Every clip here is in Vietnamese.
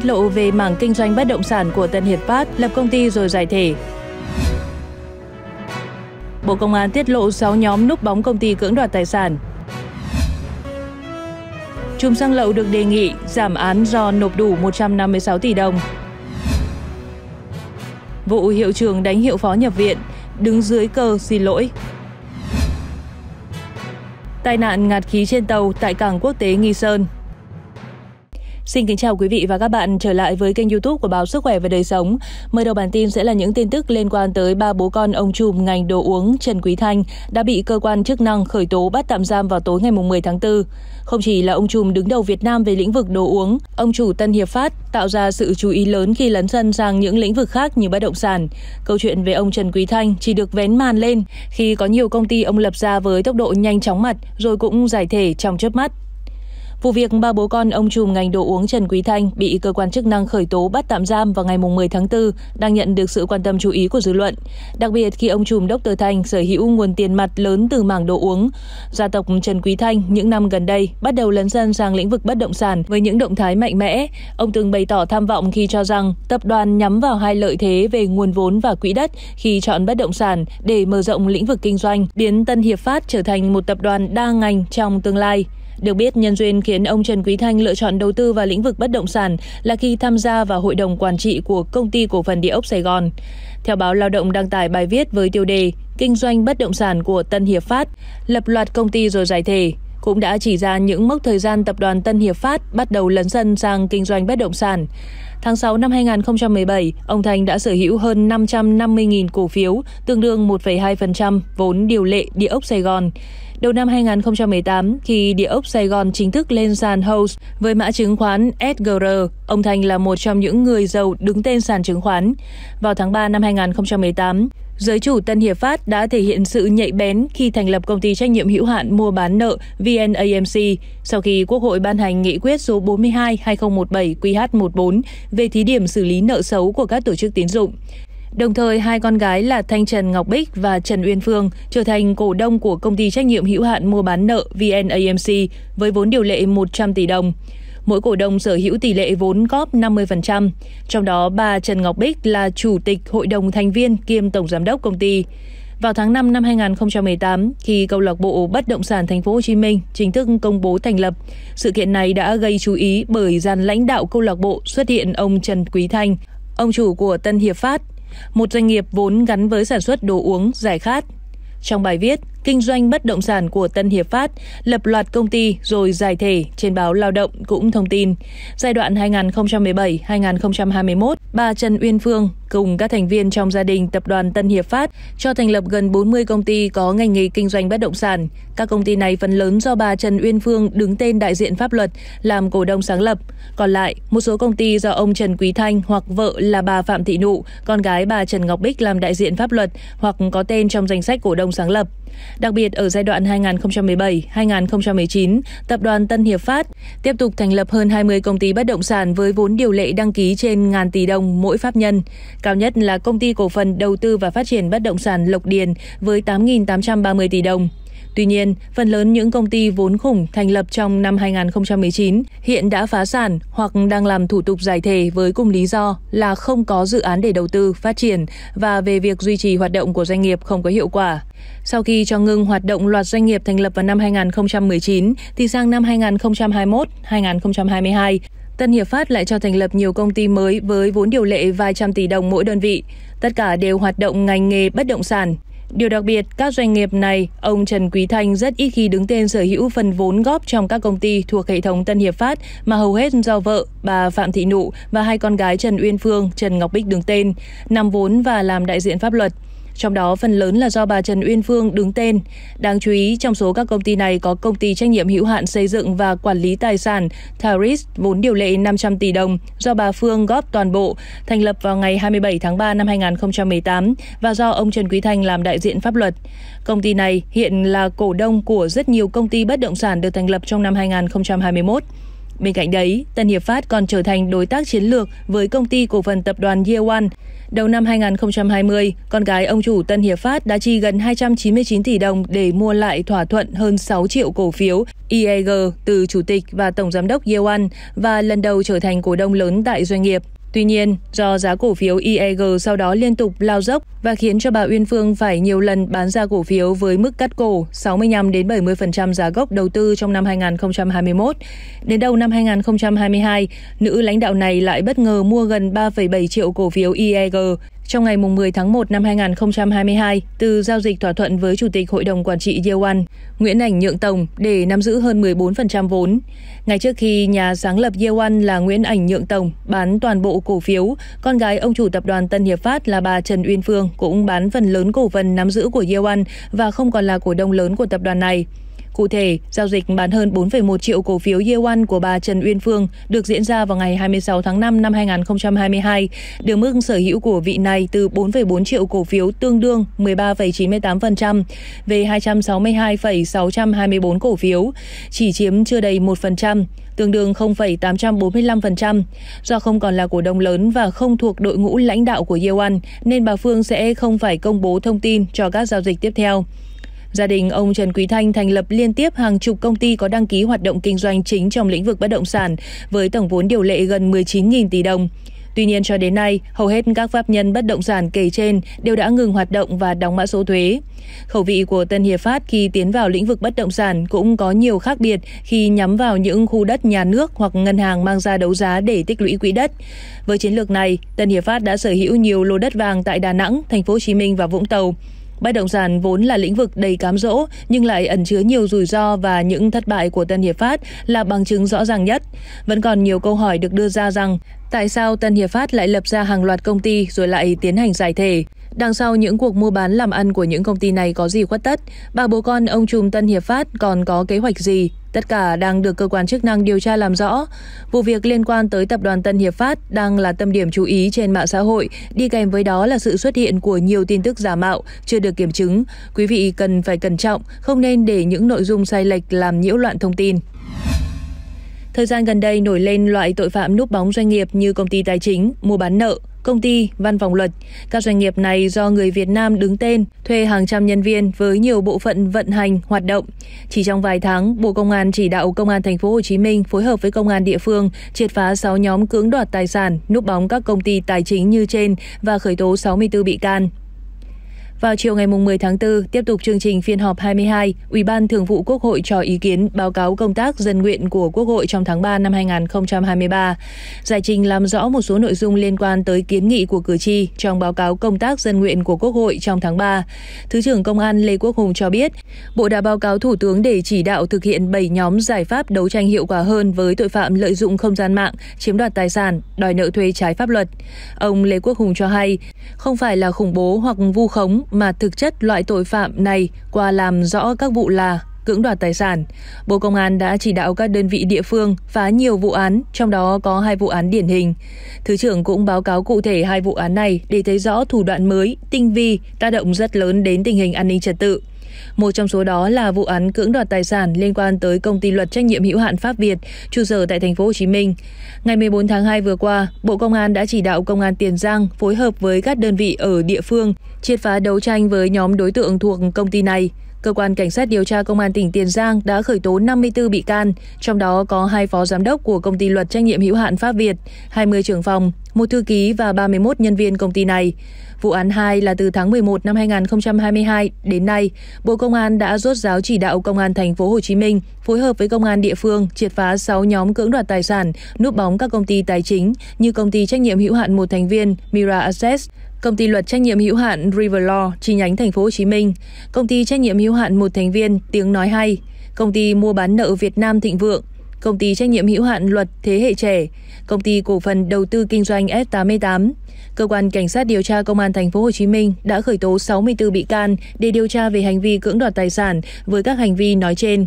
tiết lộ về mảng kinh doanh bất động sản của Tân Hiệp Phát lập công ty rồi giải thể. Bộ Công an tiết lộ 6 nhóm núp bóng công ty cưỡng đoạt tài sản. Chùm xăng lậu được đề nghị giảm án do nộp đủ 156 tỷ đồng. Vụ hiệu trường đánh hiệu phó nhập viện, đứng dưới cờ xin lỗi. Tai nạn ngạt khí trên tàu tại cảng quốc tế Nghi Sơn. Xin kính chào quý vị và các bạn trở lại với kênh youtube của Báo Sức Khỏe và Đời Sống. Mở đầu bản tin sẽ là những tin tức liên quan tới ba bố con ông trùm ngành đồ uống Trần Quý Thanh đã bị cơ quan chức năng khởi tố bắt tạm giam vào tối ngày 10 tháng 4. Không chỉ là ông trùm đứng đầu Việt Nam về lĩnh vực đồ uống, ông chủ Tân Hiệp Phát tạo ra sự chú ý lớn khi lấn sân sang những lĩnh vực khác như bất động sản. Câu chuyện về ông Trần Quý Thanh chỉ được vén màn lên khi có nhiều công ty ông lập ra với tốc độ nhanh chóng mặt rồi cũng giải thể trong chớp mắt. Vụ việc ba bố con ông trùm ngành đồ uống Trần Quý Thanh bị cơ quan chức năng khởi tố bắt tạm giam vào ngày 10 tháng 4 đang nhận được sự quan tâm chú ý của dư luận. Đặc biệt khi ông trùm Dr. Thanh sở hữu nguồn tiền mặt lớn từ mảng đồ uống, gia tộc Trần Quý Thanh những năm gần đây bắt đầu lấn sân sang lĩnh vực bất động sản với những động thái mạnh mẽ. Ông từng bày tỏ tham vọng khi cho rằng tập đoàn nhắm vào hai lợi thế về nguồn vốn và quỹ đất khi chọn bất động sản để mở rộng lĩnh vực kinh doanh, biến Tân Hiệp Phát trở thành một tập đoàn đa ngành trong tương lai. Được biết, nhân duyên khiến ông Trần Quý Thanh lựa chọn đầu tư vào lĩnh vực bất động sản là khi tham gia vào hội đồng quản trị của công ty cổ phần địa ốc Sài Gòn. Theo báo Lao động đăng tải bài viết với tiêu đề Kinh doanh bất động sản của Tân Hiệp Phát, lập loạt công ty rồi giải thể cũng đã chỉ ra những mốc thời gian tập đoàn Tân Hiệp Phát bắt đầu lấn sân sang kinh doanh bất động sản. Tháng 6 năm 2017, ông Thành đã sở hữu hơn 550.000 cổ phiếu, tương đương 1,2% vốn điều lệ địa ốc Sài Gòn. Đầu năm 2018, khi địa ốc Sài Gòn chính thức lên sàn House với mã chứng khoán SGR, ông Thành là một trong những người giàu đứng tên sàn chứng khoán. Vào tháng 3 năm 2018, Giới chủ Tân Hiệp Phát đã thể hiện sự nhạy bén khi thành lập công ty trách nhiệm hữu hạn mua bán nợ VNAMC sau khi Quốc hội ban hành nghị quyết số 42/2017/QH14 về thí điểm xử lý nợ xấu của các tổ chức tín dụng. Đồng thời, hai con gái là Thanh Trần Ngọc Bích và Trần Uyên Phương trở thành cổ đông của công ty trách nhiệm hữu hạn mua bán nợ VNAMC với vốn điều lệ 100 tỷ đồng mỗi cổ đông sở hữu tỷ lệ vốn góp 50%, trong đó bà Trần Ngọc Bích là chủ tịch hội đồng thành viên kiêm tổng giám đốc công ty. Vào tháng 5 năm 2018, khi câu lạc bộ bất động sản thành phố Hồ Chí Minh chính thức công bố thành lập, sự kiện này đã gây chú ý bởi dàn lãnh đạo câu lạc bộ xuất hiện ông Trần Quý Thanh, ông chủ của Tân Hiệp Phát, một doanh nghiệp vốn gắn với sản xuất đồ uống giải khát. Trong bài viết, kinh doanh bất động sản của Tân Hiệp Phát, lập loạt công ty rồi giải thể trên báo Lao động cũng thông tin. Giai đoạn 2017-2021, bà Trần Uyên Phương cùng các thành viên trong gia đình tập đoàn Tân Hiệp Phát cho thành lập gần 40 công ty có ngành nghề kinh doanh bất động sản. Các công ty này phần lớn do bà Trần Uyên Phương đứng tên đại diện pháp luật làm cổ đông sáng lập. Còn lại, một số công ty do ông Trần Quý Thanh hoặc vợ là bà Phạm Thị Nụ, con gái bà Trần Ngọc Bích làm đại diện pháp luật hoặc có tên trong danh sách cổ đông sáng lập. Đặc biệt ở giai đoạn 2017-2019, tập đoàn Tân Hiệp Phát tiếp tục thành lập hơn 20 công ty bất động sản với vốn điều lệ đăng ký trên ngàn tỷ đồng mỗi pháp nhân. Cao nhất là công ty cổ phần đầu tư và phát triển bất động sản Lộc Điền với 8.830 tỷ đồng. Tuy nhiên, phần lớn những công ty vốn khủng thành lập trong năm 2019 hiện đã phá sản hoặc đang làm thủ tục giải thể với cùng lý do là không có dự án để đầu tư, phát triển và về việc duy trì hoạt động của doanh nghiệp không có hiệu quả. Sau khi cho ngừng hoạt động loạt doanh nghiệp thành lập vào năm 2019 thì sang năm 2021, 2022, Tân Hiệp Phát lại cho thành lập nhiều công ty mới với vốn điều lệ vài trăm tỷ đồng mỗi đơn vị. Tất cả đều hoạt động ngành nghề bất động sản. Điều đặc biệt, các doanh nghiệp này, ông Trần Quý Thanh rất ít khi đứng tên sở hữu phần vốn góp trong các công ty thuộc hệ thống Tân Hiệp Phát mà hầu hết do vợ, bà Phạm Thị Nụ và hai con gái Trần Uyên Phương, Trần Ngọc Bích đứng tên, nằm vốn và làm đại diện pháp luật trong đó phần lớn là do bà Trần Uyên Phương đứng tên. Đáng chú ý, trong số các công ty này có công ty trách nhiệm hữu hạn xây dựng và quản lý tài sản Tharis vốn điều lệ 500 tỷ đồng do bà Phương góp toàn bộ, thành lập vào ngày 27 tháng 3 năm 2018 và do ông Trần Quý Thanh làm đại diện pháp luật. Công ty này hiện là cổ đông của rất nhiều công ty bất động sản được thành lập trong năm 2021. Bên cạnh đấy, Tân Hiệp Phát còn trở thành đối tác chiến lược với công ty cổ phần tập đoàn Yewan. Đầu năm 2020, con gái ông chủ Tân Hiệp Phát đã chi gần 299 tỷ đồng để mua lại thỏa thuận hơn 6 triệu cổ phiếu IEG từ chủ tịch và tổng giám đốc Yewan và lần đầu trở thành cổ đông lớn tại doanh nghiệp. Tuy nhiên, do giá cổ phiếu IEG sau đó liên tục lao dốc và khiến cho bà Uyên Phương phải nhiều lần bán ra cổ phiếu với mức cắt cổ 65 đến 70% giá gốc đầu tư trong năm 2021. Đến đầu năm 2022, nữ lãnh đạo này lại bất ngờ mua gần 3,7 triệu cổ phiếu IEG. Trong ngày 10 tháng 1 năm 2022, từ giao dịch thỏa thuận với Chủ tịch Hội đồng Quản trị Yewan, Nguyễn Ảnh nhượng tổng để nắm giữ hơn 14% vốn. Ngay trước khi nhà sáng lập Yewan là Nguyễn Ảnh nhượng tổng bán toàn bộ cổ phiếu, con gái ông chủ tập đoàn Tân Hiệp Phát là bà Trần Uyên Phương cũng bán phần lớn cổ phần nắm giữ của Yewan và không còn là cổ đông lớn của tập đoàn này. Cụ thể, giao dịch bán hơn 4,1 triệu cổ phiếu Yewan của bà Trần Uyên Phương được diễn ra vào ngày 26 tháng 5 năm 2022, đưa mức sở hữu của vị này từ 4,4 triệu cổ phiếu tương đương 13,98% về 262,624 cổ phiếu, chỉ chiếm chưa đầy 1% tương đương 0,845%. Do không còn là cổ đông lớn và không thuộc đội ngũ lãnh đạo của Yewan, nên bà Phương sẽ không phải công bố thông tin cho các giao dịch tiếp theo. Gia đình ông Trần Quý Thanh thành lập liên tiếp hàng chục công ty có đăng ký hoạt động kinh doanh chính trong lĩnh vực bất động sản với tổng vốn điều lệ gần 19.000 tỷ đồng. Tuy nhiên cho đến nay, hầu hết các pháp nhân bất động sản kể trên đều đã ngừng hoạt động và đóng mã số thuế. Khẩu vị của Tân Hiệp Phát khi tiến vào lĩnh vực bất động sản cũng có nhiều khác biệt khi nhắm vào những khu đất nhà nước hoặc ngân hàng mang ra đấu giá để tích lũy quỹ đất. Với chiến lược này, Tân Hiệp Phát đã sở hữu nhiều lô đất vàng tại Đà Nẵng, thành phố Hồ Chí Minh và Vũng Tàu. Bất động sản vốn là lĩnh vực đầy cám dỗ nhưng lại ẩn chứa nhiều rủi ro và những thất bại của Tân Hiệp Phát là bằng chứng rõ ràng nhất. Vẫn còn nhiều câu hỏi được đưa ra rằng tại sao Tân Hiệp Phát lại lập ra hàng loạt công ty rồi lại tiến hành giải thể? Đằng sau những cuộc mua bán làm ăn của những công ty này có gì khuất tất? Ba bố con ông Trùm Tân Hiệp Phát còn có kế hoạch gì? Tất cả đang được cơ quan chức năng điều tra làm rõ. Vụ việc liên quan tới tập đoàn Tân Hiệp Phát đang là tâm điểm chú ý trên mạng xã hội, đi kèm với đó là sự xuất hiện của nhiều tin tức giả mạo chưa được kiểm chứng. Quý vị cần phải cẩn trọng, không nên để những nội dung sai lệch làm nhiễu loạn thông tin. Thời gian gần đây nổi lên loại tội phạm núp bóng doanh nghiệp như công ty tài chính, mua bán nợ, công ty, văn phòng luật. Các doanh nghiệp này do người Việt Nam đứng tên, thuê hàng trăm nhân viên với nhiều bộ phận vận hành, hoạt động. Chỉ trong vài tháng, Bộ Công an chỉ đạo Công an thành phố Hồ Chí Minh phối hợp với Công an địa phương triệt phá 6 nhóm cưỡng đoạt tài sản, núp bóng các công ty tài chính như trên và khởi tố 64 bị can. Vào chiều ngày 10 tháng 4, tiếp tục chương trình phiên họp 22, Ủy ban Thường vụ Quốc hội cho ý kiến báo cáo công tác dân nguyện của Quốc hội trong tháng 3 năm 2023, giải trình làm rõ một số nội dung liên quan tới kiến nghị của cử tri trong báo cáo công tác dân nguyện của Quốc hội trong tháng 3. Thứ trưởng Công an Lê Quốc Hùng cho biết, Bộ đã báo cáo Thủ tướng để chỉ đạo thực hiện 7 nhóm giải pháp đấu tranh hiệu quả hơn với tội phạm lợi dụng không gian mạng, chiếm đoạt tài sản, đòi nợ thuê trái pháp luật. Ông Lê Quốc Hùng cho hay, không phải là khủng bố hoặc vu khống mà thực chất loại tội phạm này qua làm rõ các vụ là cưỡng đoạt tài sản. Bộ Công an đã chỉ đạo các đơn vị địa phương phá nhiều vụ án, trong đó có hai vụ án điển hình. Thứ trưởng cũng báo cáo cụ thể hai vụ án này để thấy rõ thủ đoạn mới, tinh vi, tác động rất lớn đến tình hình an ninh trật tự. Một trong số đó là vụ án cưỡng đoạt tài sản liên quan tới công ty luật trách nhiệm hữu hạn Pháp Việt, trụ sở tại thành phố Hồ Chí Minh. Ngày 14 tháng 2 vừa qua, Bộ Công an đã chỉ đạo Công an Tiền Giang phối hợp với các đơn vị ở địa phương triệt phá đấu tranh với nhóm đối tượng thuộc công ty này. Cơ quan Cảnh sát điều tra Công an tỉnh Tiền Giang đã khởi tố 54 bị can, trong đó có hai phó giám đốc của công ty luật trách nhiệm hữu hạn Pháp Việt, 20 trưởng phòng, một thư ký và 31 nhân viên công ty này. Vụ án 2 là từ tháng 11 năm 2022 đến nay, Bộ Công an đã rốt ráo chỉ đạo Công an thành phố Hồ Chí Minh phối hợp với công an địa phương triệt phá 6 nhóm cưỡng đoạt tài sản, núp bóng các công ty tài chính như công ty trách nhiệm hữu hạn một thành viên Mira Assets, công ty luật trách nhiệm hữu hạn River Law chi nhánh thành phố Hồ Chí Minh, công ty trách nhiệm hữu hạn một thành viên Tiếng nói hay, công ty mua bán nợ Việt Nam Thịnh Vượng, Công ty trách nhiệm hữu hạn luật thế hệ trẻ, Công ty cổ phần đầu tư kinh doanh S88. Cơ quan cảnh sát điều tra Công an thành phố Hồ Chí Minh đã khởi tố 64 bị can để điều tra về hành vi cưỡng đoạt tài sản với các hành vi nói trên.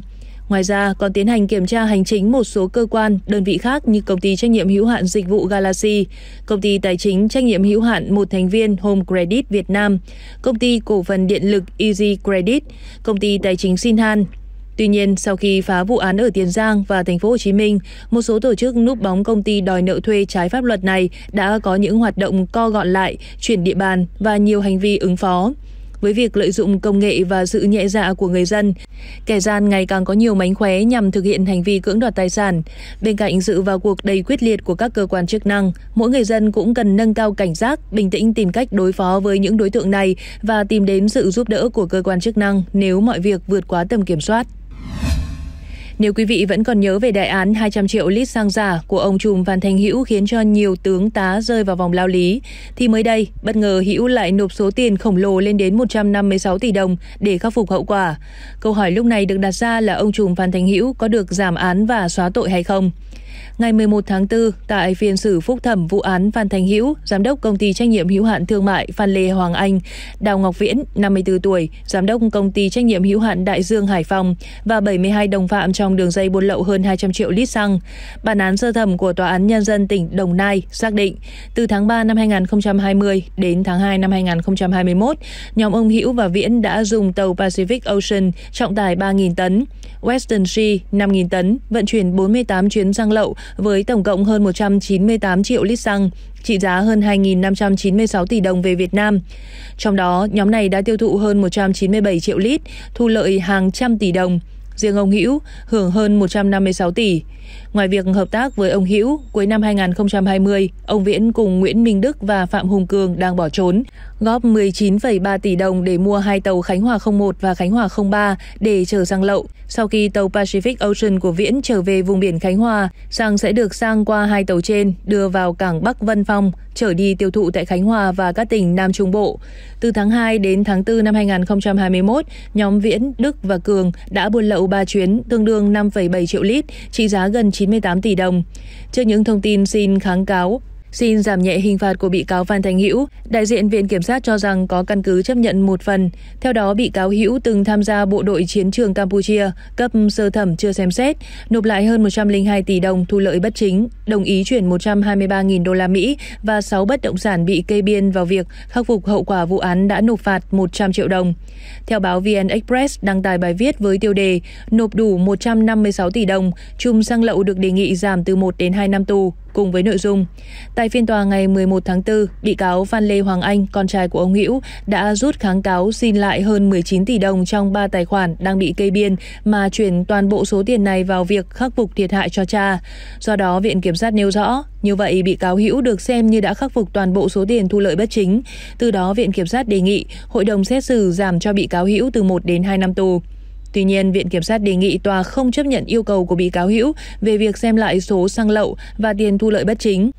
Ngoài ra, còn tiến hành kiểm tra hành chính một số cơ quan, đơn vị khác như công ty trách nhiệm hữu hạn dịch vụ Galaxy, công ty tài chính trách nhiệm hữu hạn một thành viên Home Credit Việt Nam, công ty cổ phần điện lực Easy Credit, công ty tài chính Sinhan, Tuy nhiên, sau khi phá vụ án ở Tiền Giang và thành phố Hồ Chí Minh, một số tổ chức núp bóng công ty đòi nợ thuê trái pháp luật này đã có những hoạt động co gọn lại, chuyển địa bàn và nhiều hành vi ứng phó. Với việc lợi dụng công nghệ và sự nhẹ dạ của người dân, kẻ gian ngày càng có nhiều mánh khóe nhằm thực hiện hành vi cưỡng đoạt tài sản. Bên cạnh sự vào cuộc đầy quyết liệt của các cơ quan chức năng, mỗi người dân cũng cần nâng cao cảnh giác, bình tĩnh tìm cách đối phó với những đối tượng này và tìm đến sự giúp đỡ của cơ quan chức năng nếu mọi việc vượt quá tầm kiểm soát. Nếu quý vị vẫn còn nhớ về đại án 200 triệu lít xăng giả của ông trùm Phan Thanh Hữu khiến cho nhiều tướng tá rơi vào vòng lao lý, thì mới đây, bất ngờ Hữu lại nộp số tiền khổng lồ lên đến 156 tỷ đồng để khắc phục hậu quả. Câu hỏi lúc này được đặt ra là ông trùm Phan Thanh Hữu có được giảm án và xóa tội hay không? Ngày 11 tháng 4, tại phiên xử phúc thẩm vụ án Phan Thành Hữu, giám đốc công ty trách nhiệm hữu hạn thương mại Phan Lê Hoàng Anh, Đào Ngọc Viễn, 54 tuổi, giám đốc công ty trách nhiệm hữu hạn Đại Dương Hải Phòng và 72 đồng phạm trong đường dây buôn lậu hơn 200 triệu lít xăng. Bản án sơ thẩm của tòa án nhân dân tỉnh Đồng Nai xác định từ tháng 3 năm 2020 đến tháng 2 năm 2021, nhóm ông Hữu và Viễn đã dùng tàu Pacific Ocean trọng tải 3.000 tấn, Western Sea 5.000 tấn vận chuyển 48 chuyến xăng lậu với tổng cộng hơn 198 triệu lít xăng, trị giá hơn 2.596 tỷ đồng về Việt Nam. Trong đó, nhóm này đã tiêu thụ hơn 197 triệu lít, thu lợi hàng trăm tỷ đồng. Riêng ông Hữu hưởng hơn 156 tỷ. Ngoài việc hợp tác với ông Hữu, cuối năm 2020, ông Viễn cùng Nguyễn Minh Đức và Phạm Hùng Cường đang bỏ trốn góp 19,3 tỷ đồng để mua hai tàu Khánh Hòa 01 và Khánh Hòa 03 để chở sang lậu. Sau khi tàu Pacific Ocean của Viễn trở về vùng biển Khánh Hòa, sang sẽ được sang qua hai tàu trên đưa vào cảng Bắc Vân Phong trở đi tiêu thụ tại Khánh Hòa và các tỉnh Nam Trung Bộ. Từ tháng 2 đến tháng 4 năm 2021, nhóm Viễn, Đức và Cường đã buôn lậu 3 chuyến tương đương 5,7 triệu lít, trị giá gần 98 tỷ đồng. Trước những thông tin xin kháng cáo, xin giảm nhẹ hình phạt của bị cáo Phan Thành Hữu, đại diện Viện Kiểm sát cho rằng có căn cứ chấp nhận một phần. Theo đó, bị cáo Hữu từng tham gia bộ đội chiến trường Campuchia, cấp sơ thẩm chưa xem xét, nộp lại hơn 102 tỷ đồng thu lợi bất chính, đồng ý chuyển 123.000 đô la Mỹ và 6 bất động sản bị kê biên vào việc khắc phục hậu quả vụ án đã nộp phạt 100 triệu đồng. Theo báo VN Express đăng tải bài viết với tiêu đề Nộp đủ 156 tỷ đồng, chùm xăng lậu được đề nghị giảm từ 1 đến 2 năm tù cùng với nội dung. Tại phiên tòa ngày 11 tháng 4, bị cáo Phan Lê Hoàng Anh, con trai của ông Hữu, đã rút kháng cáo xin lại hơn 19 tỷ đồng trong 3 tài khoản đang bị kê biên mà chuyển toàn bộ số tiền này vào việc khắc phục thiệt hại cho cha. Do đó, Viện Kiểm sát nêu rõ, như vậy bị cáo Hữu được xem như đã khắc phục toàn bộ số tiền thu lợi bất chính. Từ đó, Viện Kiểm sát đề nghị hội đồng xét xử giảm cho bị cáo Hữu từ 1 đến 2 năm tù. Tuy nhiên, Viện Kiểm sát đề nghị tòa không chấp nhận yêu cầu của bị cáo Hữu về việc xem lại số xăng lậu và tiền thu lợi bất chính.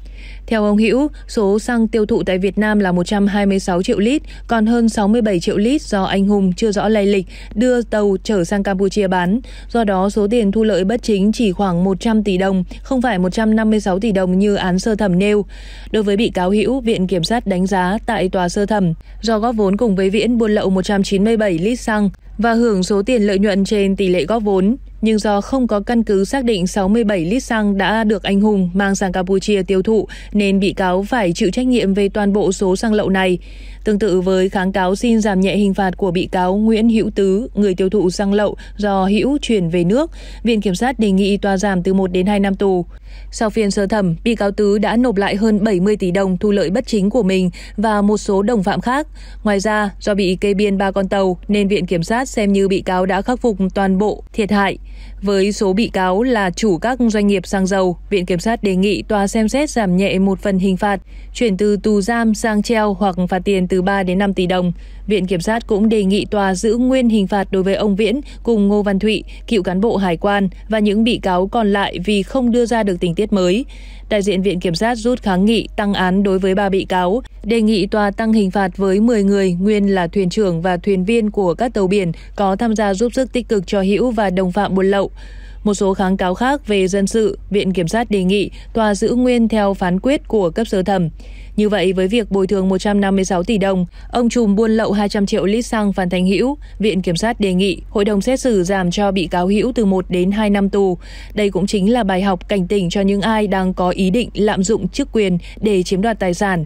Theo ông Hữu, số xăng tiêu thụ tại Việt Nam là 126 triệu lít, còn hơn 67 triệu lít do anh Hùng chưa rõ lai lịch đưa tàu trở sang Campuchia bán. Do đó, số tiền thu lợi bất chính chỉ khoảng 100 tỷ đồng, không phải 156 tỷ đồng như án sơ thẩm nêu. Đối với bị cáo Hữu, Viện Kiểm sát đánh giá tại tòa sơ thẩm, do góp vốn cùng với Viễn buôn lậu 197 lít xăng, và hưởng số tiền lợi nhuận trên tỷ lệ góp vốn, nhưng do không có căn cứ xác định 67 lít xăng đã được anh Hùng mang sang Campuchia tiêu thụ nên bị cáo phải chịu trách nhiệm về toàn bộ số xăng lậu này. Tương tự với kháng cáo xin giảm nhẹ hình phạt của bị cáo Nguyễn Hữu Tứ, người tiêu thụ xăng lậu do Hữu chuyển về nước, Viện Kiểm sát đề nghị tòa giảm từ 1 đến 2 năm tù. Sau phiên sơ thẩm, bị cáo Tứ đã nộp lại hơn 70 tỷ đồng thu lợi bất chính của mình và một số đồng phạm khác. Ngoài ra, do bị kê biên ba con tàu nên Viện Kiểm sát xem như bị cáo đã khắc phục toàn bộ thiệt hại. Với số bị cáo là chủ các doanh nghiệp xăng dầu, Viện Kiểm sát đề nghị tòa xem xét giảm nhẹ một phần hình phạt, chuyển từ tù giam sang treo hoặc phạt tiền từ 3 đến 5 tỷ đồng. Viện Kiểm sát cũng đề nghị tòa giữ nguyên hình phạt đối với ông Viễn cùng Ngô Văn Thụy, cựu cán bộ hải quan và những bị cáo còn lại vì không đưa ra được tình tiết mới đại diện Viện Kiểm sát rút kháng nghị tăng án đối với ba bị cáo, đề nghị tòa tăng hình phạt với 10 người nguyên là thuyền trưởng và thuyền viên của các tàu biển có tham gia giúp sức tích cực cho Hữu và đồng phạm buôn lậu. Một số kháng cáo khác về dân sự, Viện Kiểm sát đề nghị tòa giữ nguyên theo phán quyết của cấp sơ thẩm. Như vậy, với việc bồi thường 156 tỷ đồng, ông trùm buôn lậu 200 triệu lít xăng Phan Thành Hữu, Viện Kiểm sát đề nghị hội đồng xét xử giảm cho bị cáo Hữu từ 1 đến 2 năm tù. Đây cũng chính là bài học cảnh tỉnh cho những ai đang có ý định lạm dụng chức quyền để chiếm đoạt tài sản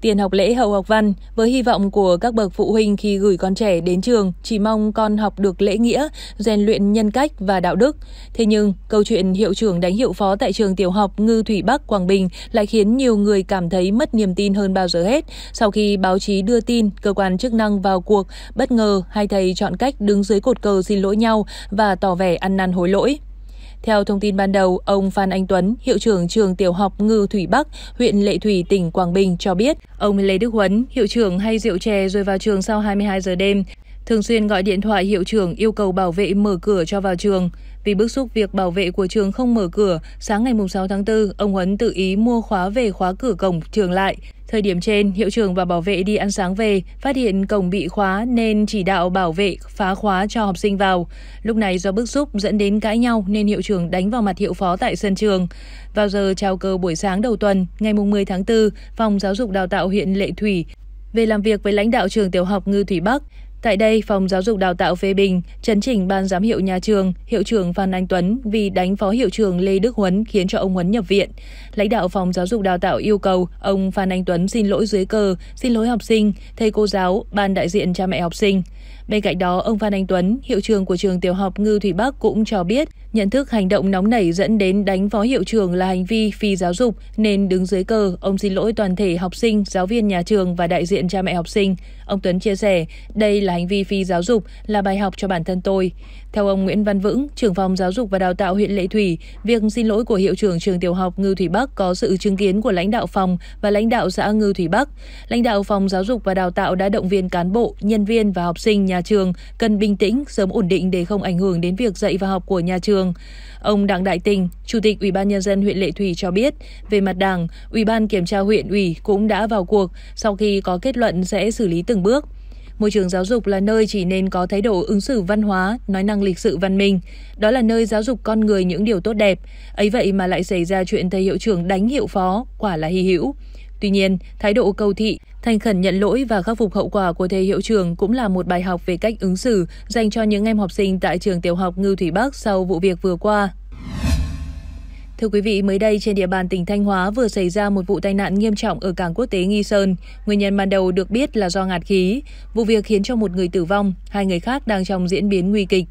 tiền học lễ hậu học văn với hy vọng của các bậc phụ huynh khi gửi con trẻ đến trường chỉ mong con học được lễ nghĩa, rèn luyện nhân cách và đạo đức. Thế nhưng, câu chuyện hiệu trưởng đánh hiệu phó tại trường tiểu học Ngư Thủy Bắc Quảng Bình lại khiến nhiều người cảm thấy mất niềm tin hơn bao giờ hết sau khi báo chí đưa tin cơ quan chức năng vào cuộc, bất ngờ hai thầy chọn cách đứng dưới cột cờ xin lỗi nhau và tỏ vẻ ăn năn hối lỗi. Theo thông tin ban đầu, ông Phan Anh Tuấn, hiệu trưởng trường tiểu học Ngư Thủy Bắc, huyện Lệ Thủy, tỉnh Quảng Bình cho biết, ông Lê Đức Huấn, hiệu trưởng hay rượu chè rồi vào trường sau 22 giờ đêm, thường xuyên gọi điện thoại hiệu trưởng yêu cầu bảo vệ mở cửa cho vào trường. Vì bức xúc việc bảo vệ của trường không mở cửa, sáng ngày 6 tháng 4, ông Huấn tự ý mua khóa về khóa cửa cổng trường lại. Thời điểm trên, hiệu trưởng và bảo vệ đi ăn sáng về, phát hiện cổng bị khóa nên chỉ đạo bảo vệ phá khóa cho học sinh vào. Lúc này do bức xúc dẫn đến cãi nhau nên hiệu trưởng đánh vào mặt hiệu phó tại sân trường. Vào giờ chào cờ buổi sáng đầu tuần, ngày 10 tháng 4, Phòng Giáo dục Đào tạo huyện Lệ Thủy về làm việc với lãnh đạo trường tiểu học Ngư Thủy Bắc. Tại đây, Phòng Giáo dục Đào tạo phê bình, chấn chỉnh ban giám hiệu nhà trường, hiệu trưởng Phan Anh Tuấn vì đánh phó hiệu trưởng Lê Đức Huấn khiến cho ông Huấn nhập viện. Lãnh đạo Phòng Giáo dục Đào tạo yêu cầu ông Phan Anh Tuấn xin lỗi dưới cờ, xin lỗi học sinh, thầy cô giáo, ban đại diện cha mẹ học sinh. Bên cạnh đó, ông Phan Anh Tuấn, hiệu trường của trường tiểu học Ngư Thủy Bắc cũng cho biết, nhận thức hành động nóng nảy dẫn đến đánh phó hiệu trường là hành vi phi giáo dục nên đứng dưới cờ, ông xin lỗi toàn thể học sinh, giáo viên nhà trường và đại diện cha mẹ học sinh. Ông Tuấn chia sẻ, đây là hành vi phi giáo dục, là bài học cho bản thân tôi. Theo ông Nguyễn Văn Vững, trưởng phòng giáo dục và đào tạo huyện Lệ Thủy, việc xin lỗi của hiệu trưởng trường tiểu học Ngư Thủy Bắc có sự chứng kiến của lãnh đạo phòng và lãnh đạo xã Ngư Thủy Bắc. Lãnh đạo phòng giáo dục và đào tạo đã động viên cán bộ, nhân viên và học sinh nhà trường cần bình tĩnh, sớm ổn định để không ảnh hưởng đến việc dạy và học của nhà trường. Ông Đặng Đại Tình, Chủ tịch Ủy ban nhân dân huyện Lệ Thủy cho biết, về mặt Đảng, Ủy ban kiểm tra huyện ủy cũng đã vào cuộc, sau khi có kết luận sẽ xử lý từng bước. Môi trường giáo dục là nơi chỉ nên có thái độ ứng xử văn hóa, nói năng lịch sự văn minh. Đó là nơi giáo dục con người những điều tốt đẹp. Ấy vậy mà lại xảy ra chuyện thầy hiệu trưởng đánh hiệu phó, quả là hy hữu. Tuy nhiên, thái độ cầu thị, thành khẩn nhận lỗi và khắc phục hậu quả của thầy hiệu trưởng cũng là một bài học về cách ứng xử dành cho những em học sinh tại trường tiểu học Ngư Thủy Bắc sau vụ việc vừa qua. Thưa quý vị, mới đây trên địa bàn tỉnh Thanh Hóa vừa xảy ra một vụ tai nạn nghiêm trọng ở cảng quốc tế Nghi Sơn. Nguyên nhân ban đầu được biết là do ngạt khí. Vụ việc khiến cho một người tử vong, hai người khác đang trong diễn biến nguy kịch.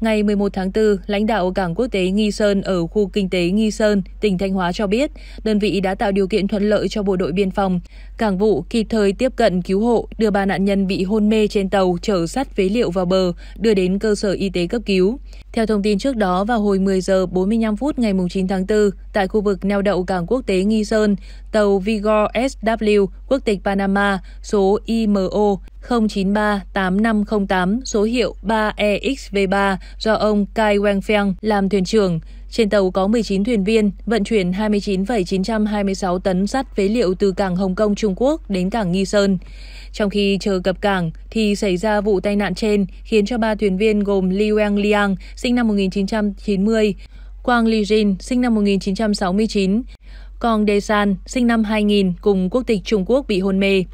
Ngày 11 tháng 4, lãnh đạo cảng quốc tế Nghi Sơn ở khu kinh tế Nghi Sơn, tỉnh Thanh Hóa cho biết, đơn vị đã tạo điều kiện thuận lợi cho bộ đội biên phòng, cảng vụ kịp thời tiếp cận cứu hộ, đưa ba nạn nhân bị hôn mê trên tàu chở sắt phế liệu vào bờ, đưa đến cơ sở y tế cấp cứu. Theo thông tin trước đó, vào hồi 10 giờ 45 phút ngày 9 tháng 4, tại khu vực neo đậu cảng quốc tế Nghi Sơn, tàu Vigor SW quốc tịch Panama số IMO 0938508, số hiệu 3EXV3 do ông Kai Wangfeng làm thuyền trưởng, trên tàu có 19 thuyền viên, vận chuyển 29,926 tấn sắt phế liệu từ cảng Hồng Kông Trung Quốc đến cảng Nghi Sơn. Trong khi chờ cập cảng thì xảy ra vụ tai nạn trên khiến cho ba thuyền viên gồm Li Wang Liang sinh năm 1990, Quang Li Jin sinh năm 1969, còn Desan sinh năm 2000 cùng quốc tịch Trung Quốc bị hôn mê.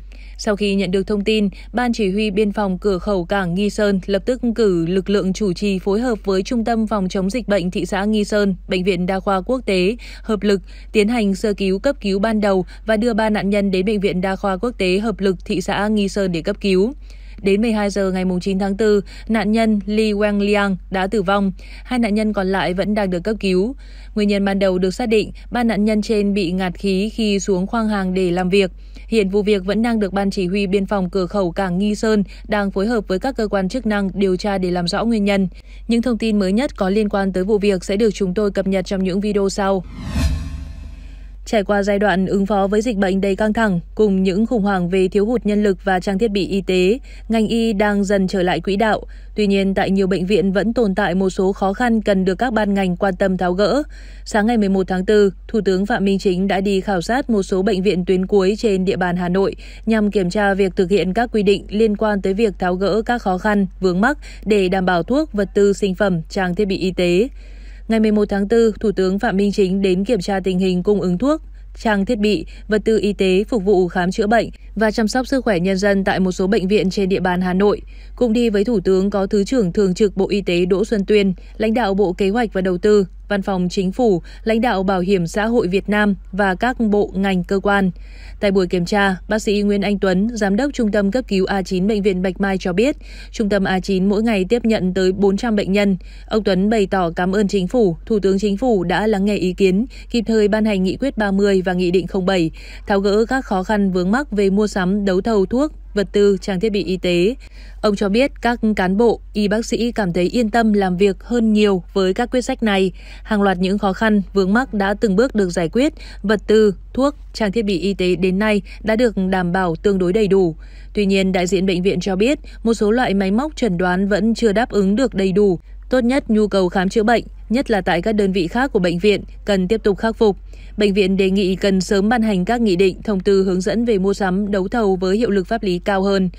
Sau khi nhận được thông tin, Ban Chỉ huy Biên phòng cửa khẩu cảng Nghi Sơn lập tức cử lực lượng chủ trì phối hợp với Trung tâm Phòng chống dịch bệnh thị xã Nghi Sơn, Bệnh viện Đa khoa Quốc tế, hợp lực tiến hành sơ cứu cấp cứu ban đầu và đưa ba nạn nhân đến Bệnh viện Đa khoa Quốc tế hợp lực thị xã Nghi Sơn để cấp cứu. Đến 12 giờ ngày 9 tháng 4, nạn nhân Li Wang Liang đã tử vong. Hai nạn nhân còn lại vẫn đang được cấp cứu. Nguyên nhân ban đầu được xác định, ba nạn nhân trên bị ngạt khí khi xuống khoang hàng để làm việc. Hiện vụ việc vẫn đang được Ban Chỉ huy Biên phòng Cửa khẩu Cảng Nghi Sơn đang phối hợp với các cơ quan chức năng điều tra để làm rõ nguyên nhân. Những thông tin mới nhất có liên quan tới vụ việc sẽ được chúng tôi cập nhật trong những video sau. Trải qua giai đoạn ứng phó với dịch bệnh đầy căng thẳng cùng những khủng hoảng về thiếu hụt nhân lực và trang thiết bị y tế, ngành y đang dần trở lại quỹ đạo. Tuy nhiên, tại nhiều bệnh viện vẫn tồn tại một số khó khăn cần được các ban ngành quan tâm tháo gỡ. Sáng ngày 11 tháng 4, Thủ tướng Phạm Minh Chính đã đi khảo sát một số bệnh viện tuyến cuối trên địa bàn Hà Nội nhằm kiểm tra việc thực hiện các quy định liên quan tới việc tháo gỡ các khó khăn, vướng mắc để đảm bảo thuốc, vật tư sinh phẩm, trang thiết bị y tế ngày 11 tháng 4, Thủ tướng Phạm Minh Chính đến kiểm tra tình hình cung ứng thuốc, trang thiết bị, vật tư y tế phục vụ khám chữa bệnh và chăm sóc sức khỏe nhân dân tại một số bệnh viện trên địa bàn Hà Nội. Cùng đi với Thủ tướng có Thứ trưởng Thường trực Bộ Y tế Đỗ Xuân Tuyên, lãnh đạo Bộ Kế hoạch và Đầu tư Văn phòng Chính phủ, lãnh đạo Bảo hiểm xã hội Việt Nam và các bộ ngành cơ quan. Tại buổi kiểm tra, bác sĩ Nguyễn Anh Tuấn, giám đốc Trung tâm cấp cứu A9 bệnh viện Bạch Mai cho biết, trung tâm A9 mỗi ngày tiếp nhận tới 400 bệnh nhân. Ông Tuấn bày tỏ cảm ơn chính phủ, Thủ tướng Chính phủ đã lắng nghe ý kiến, kịp thời ban hành nghị quyết 30 và nghị định 07, tháo gỡ các khó khăn vướng mắc về mua sắm, đấu thầu thuốc, vật tư, trang thiết bị y tế. Ông cho biết các cán bộ, y bác sĩ cảm thấy yên tâm làm việc hơn nhiều với các quyết sách này. Hàng loạt những khó khăn, vướng mắc đã từng bước được giải quyết, vật tư, thuốc, trang thiết bị y tế đến nay đã được đảm bảo tương đối đầy đủ. Tuy nhiên, đại diện bệnh viện cho biết một số loại máy móc chẩn đoán vẫn chưa đáp ứng được đầy đủ Tốt nhất nhu cầu khám chữa bệnh, nhất là tại các đơn vị khác của bệnh viện, cần tiếp tục khắc phục. Bệnh viện đề nghị cần sớm ban hành các nghị định, thông tư hướng dẫn về mua sắm, đấu thầu với hiệu lực pháp lý cao hơn.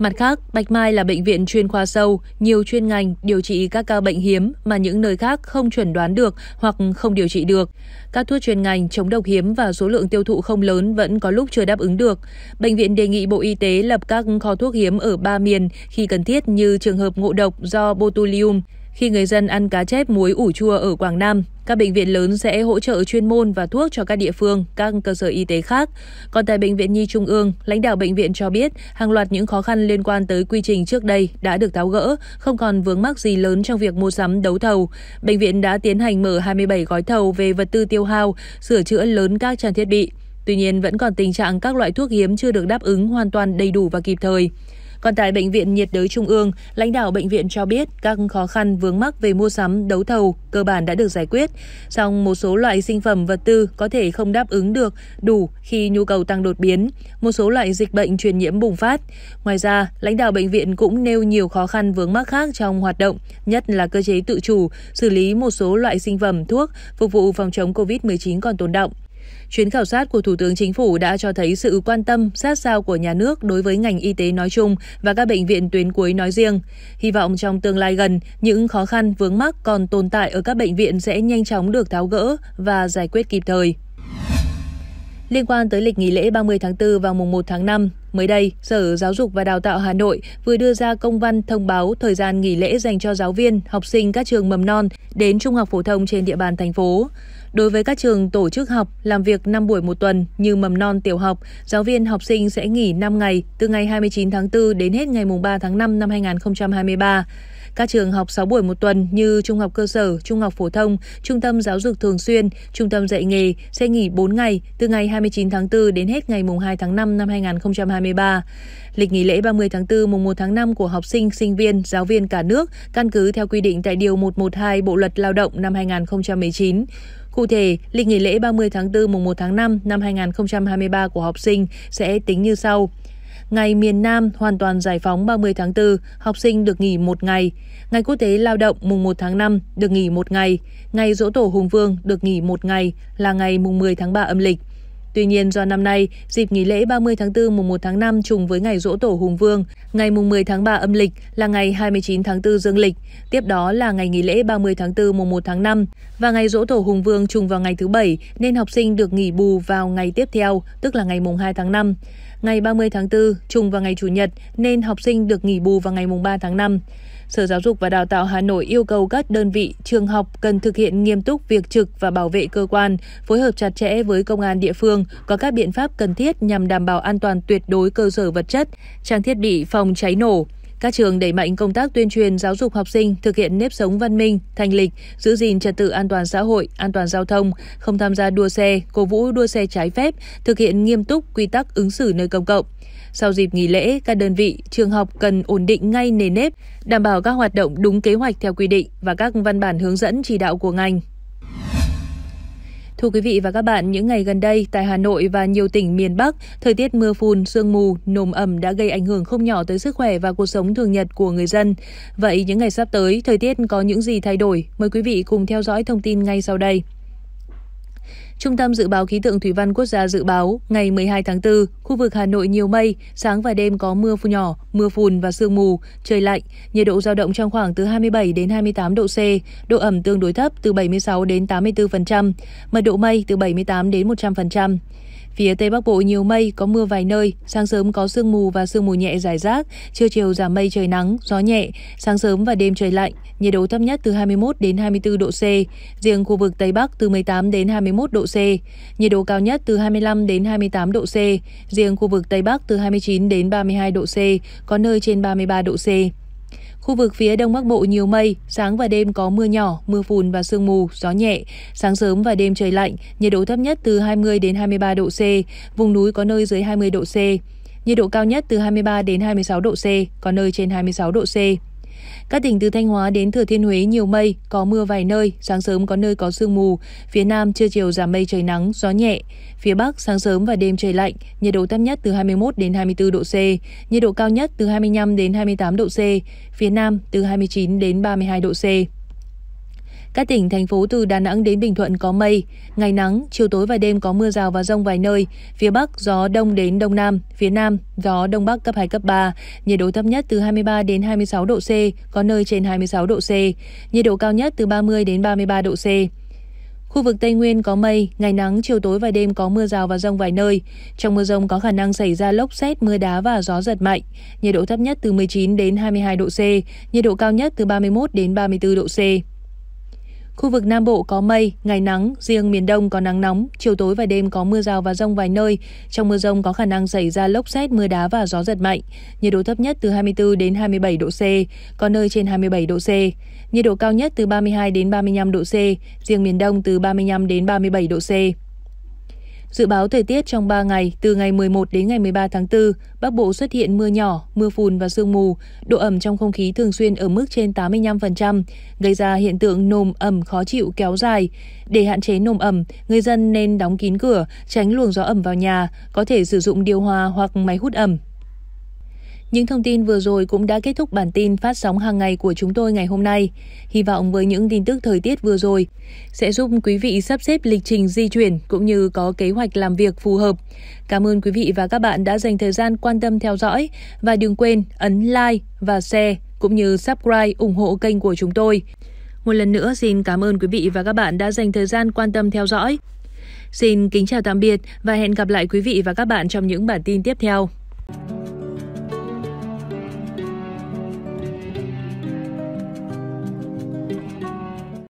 Mặt khác, Bạch Mai là bệnh viện chuyên khoa sâu, nhiều chuyên ngành điều trị các ca bệnh hiếm mà những nơi khác không chuẩn đoán được hoặc không điều trị được. Các thuốc chuyên ngành chống độc hiếm và số lượng tiêu thụ không lớn vẫn có lúc chưa đáp ứng được. Bệnh viện đề nghị Bộ Y tế lập các kho thuốc hiếm ở ba miền khi cần thiết như trường hợp ngộ độc do botulium khi người dân ăn cá chép muối ủ chua ở Quảng Nam các bệnh viện lớn sẽ hỗ trợ chuyên môn và thuốc cho các địa phương, các cơ sở y tế khác. Còn tại Bệnh viện Nhi Trung ương, lãnh đạo bệnh viện cho biết hàng loạt những khó khăn liên quan tới quy trình trước đây đã được tháo gỡ, không còn vướng mắc gì lớn trong việc mua sắm đấu thầu. Bệnh viện đã tiến hành mở 27 gói thầu về vật tư tiêu hao, sửa chữa lớn các trang thiết bị. Tuy nhiên, vẫn còn tình trạng các loại thuốc hiếm chưa được đáp ứng hoàn toàn đầy đủ và kịp thời. Còn tại Bệnh viện nhiệt đới Trung ương, lãnh đạo bệnh viện cho biết các khó khăn vướng mắc về mua sắm, đấu thầu cơ bản đã được giải quyết. Song một số loại sinh phẩm vật tư có thể không đáp ứng được đủ khi nhu cầu tăng đột biến, một số loại dịch bệnh truyền nhiễm bùng phát. Ngoài ra, lãnh đạo bệnh viện cũng nêu nhiều khó khăn vướng mắc khác trong hoạt động, nhất là cơ chế tự chủ, xử lý một số loại sinh phẩm thuốc phục vụ phòng chống COVID-19 còn tồn động. Chuyến khảo sát của Thủ tướng Chính phủ đã cho thấy sự quan tâm sát sao của nhà nước đối với ngành y tế nói chung và các bệnh viện tuyến cuối nói riêng. Hy vọng trong tương lai gần, những khó khăn vướng mắc còn tồn tại ở các bệnh viện sẽ nhanh chóng được tháo gỡ và giải quyết kịp thời. Liên quan tới lịch nghỉ lễ 30 tháng 4 và mùng 1 tháng 5, mới đây, Sở Giáo dục và Đào tạo Hà Nội vừa đưa ra công văn thông báo thời gian nghỉ lễ dành cho giáo viên, học sinh các trường mầm non đến trung học phổ thông trên địa bàn thành phố. Đối với các trường tổ chức học, làm việc 5 buổi một tuần như mầm non tiểu học, giáo viên học sinh sẽ nghỉ 5 ngày từ ngày 29 tháng 4 đến hết ngày 3 tháng 5 năm 2023. Các trường học 6 buổi một tuần như trung học cơ sở, trung học phổ thông, trung tâm giáo dục thường xuyên, trung tâm dạy nghề sẽ nghỉ 4 ngày từ ngày 29 tháng 4 đến hết ngày 2 tháng 5 năm 2023. Lịch nghỉ lễ 30 tháng 4 mùng 1 tháng 5 của học sinh, sinh viên, giáo viên cả nước căn cứ theo quy định tại Điều 112 Bộ Luật Lao động năm 2019. Cụ thể, lịch nghỉ lễ 30 tháng 4 mùng 1 tháng 5 năm 2023 của học sinh sẽ tính như sau. Ngày miền Nam hoàn toàn giải phóng 30 tháng 4, học sinh được nghỉ một ngày. Ngày Quốc tế Lao động mùng 1 tháng 5 được nghỉ một ngày. Ngày Dỗ Tổ Hùng Vương được nghỉ một ngày là ngày mùng 10 tháng 3 âm lịch. Tuy nhiên do năm nay, dịp nghỉ lễ 30 tháng 4 mùng 1 tháng 5 trùng với ngày Dỗ Tổ Hùng Vương, ngày mùng 10 tháng 3 âm lịch là ngày 29 tháng 4 dương lịch, tiếp đó là ngày nghỉ lễ 30 tháng 4 mùng 1 tháng 5 và ngày Dỗ Tổ Hùng Vương trùng vào ngày thứ bảy nên học sinh được nghỉ bù vào ngày tiếp theo, tức là ngày mùng 2 tháng 5. Ngày 30 tháng 4 trùng vào ngày chủ nhật nên học sinh được nghỉ bù vào ngày mùng 3 tháng 5. Sở Giáo dục và Đào tạo Hà Nội yêu cầu các đơn vị, trường học cần thực hiện nghiêm túc việc trực và bảo vệ cơ quan, phối hợp chặt chẽ với công an địa phương, có các biện pháp cần thiết nhằm đảm bảo an toàn tuyệt đối cơ sở vật chất, trang thiết bị phòng cháy nổ, các trường đẩy mạnh công tác tuyên truyền giáo dục học sinh thực hiện nếp sống văn minh, thanh lịch, giữ gìn trật tự an toàn xã hội, an toàn giao thông, không tham gia đua xe, cổ vũ đua xe trái phép, thực hiện nghiêm túc quy tắc ứng xử nơi công cộng. Sau dịp nghỉ lễ, các đơn vị, trường học cần ổn định ngay nề nếp, đảm bảo các hoạt động đúng kế hoạch theo quy định và các văn bản hướng dẫn chỉ đạo của ngành. Thưa quý vị và các bạn, những ngày gần đây tại Hà Nội và nhiều tỉnh miền Bắc, thời tiết mưa phùn, sương mù, nồm ẩm đã gây ảnh hưởng không nhỏ tới sức khỏe và cuộc sống thường nhật của người dân. Vậy những ngày sắp tới, thời tiết có những gì thay đổi? Mời quý vị cùng theo dõi thông tin ngay sau đây. Trung tâm Dự báo Khí tượng Thủy văn Quốc gia dự báo ngày 12 tháng 4, khu vực Hà Nội nhiều mây, sáng và đêm có mưa nhỏ, mưa phùn và sương mù, trời lạnh, nhiệt độ dao động trong khoảng từ 27 đến 28 độ C, độ ẩm tương đối thấp từ 76 đến 84%, mật độ mây từ 78 đến 100%. Phía Tây Bắc Bộ nhiều mây, có mưa vài nơi, sáng sớm có sương mù và sương mù nhẹ dài rác, trưa chiều giảm mây trời nắng, gió nhẹ, sáng sớm và đêm trời lạnh, nhiệt độ thấp nhất từ 21 đến 24 độ C, riêng khu vực Tây Bắc từ 18 đến 21 độ C, nhiệt độ cao nhất từ 25 đến 28 độ C, riêng khu vực Tây Bắc từ 29 đến 32 độ C, có nơi trên 33 độ C. Khu vực phía Đông Bắc Bộ nhiều mây, sáng và đêm có mưa nhỏ, mưa phùn và sương mù, gió nhẹ. Sáng sớm và đêm trời lạnh, nhiệt độ thấp nhất từ 20 đến 23 độ C, vùng núi có nơi dưới 20 độ C. Nhiệt độ cao nhất từ 23 đến 26 độ C, có nơi trên 26 độ C. Các tỉnh từ Thanh Hóa đến Thừa Thiên Huế nhiều mây, có mưa vài nơi, sáng sớm có nơi có sương mù, phía Nam trưa chiều giảm mây trời nắng, gió nhẹ. Phía Bắc sáng sớm và đêm trời lạnh, nhiệt độ thấp nhất từ 21 đến 24 độ C, nhiệt độ cao nhất từ 25 đến 28 độ C, phía Nam từ 29 đến 32 độ C. Các tỉnh, thành phố từ Đà Nẵng đến Bình Thuận có mây, ngày nắng, chiều tối và đêm có mưa rào và rông vài nơi, phía Bắc gió đông đến Đông Nam, phía Nam gió Đông Bắc cấp 2, cấp 3, nhiệt độ thấp nhất từ 23 đến 26 độ C, có nơi trên 26 độ C, nhiệt độ cao nhất từ 30 đến 33 độ C. Khu vực Tây Nguyên có mây, ngày nắng, chiều tối và đêm có mưa rào và rông vài nơi. Trong mưa rông có khả năng xảy ra lốc xét, mưa đá và gió giật mạnh. Nhiệt độ thấp nhất từ 19 đến 22 độ C, nhiệt độ cao nhất từ 31 đến 34 độ C. Khu vực Nam Bộ có mây, ngày nắng, riêng miền Đông có nắng nóng, chiều tối và đêm có mưa rào và rông vài nơi. Trong mưa rông có khả năng xảy ra lốc xét, mưa đá và gió giật mạnh. Nhiệt độ thấp nhất từ 24 đến 27 độ C, có nơi trên 27 độ C. Nhiệt độ cao nhất từ 32 đến 35 độ C, riêng miền Đông từ 35 đến 37 độ C. Dự báo thời tiết trong 3 ngày, từ ngày 11 đến ngày 13 tháng 4, Bắc Bộ xuất hiện mưa nhỏ, mưa phùn và sương mù, độ ẩm trong không khí thường xuyên ở mức trên 85%, gây ra hiện tượng nồm ẩm khó chịu kéo dài. Để hạn chế nồm ẩm, người dân nên đóng kín cửa, tránh luồng gió ẩm vào nhà, có thể sử dụng điều hòa hoặc máy hút ẩm. Những thông tin vừa rồi cũng đã kết thúc bản tin phát sóng hàng ngày của chúng tôi ngày hôm nay. Hy vọng với những tin tức thời tiết vừa rồi sẽ giúp quý vị sắp xếp lịch trình di chuyển cũng như có kế hoạch làm việc phù hợp. Cảm ơn quý vị và các bạn đã dành thời gian quan tâm theo dõi và đừng quên ấn like và share cũng như subscribe ủng hộ kênh của chúng tôi. Một lần nữa xin cảm ơn quý vị và các bạn đã dành thời gian quan tâm theo dõi. Xin kính chào tạm biệt và hẹn gặp lại quý vị và các bạn trong những bản tin tiếp theo.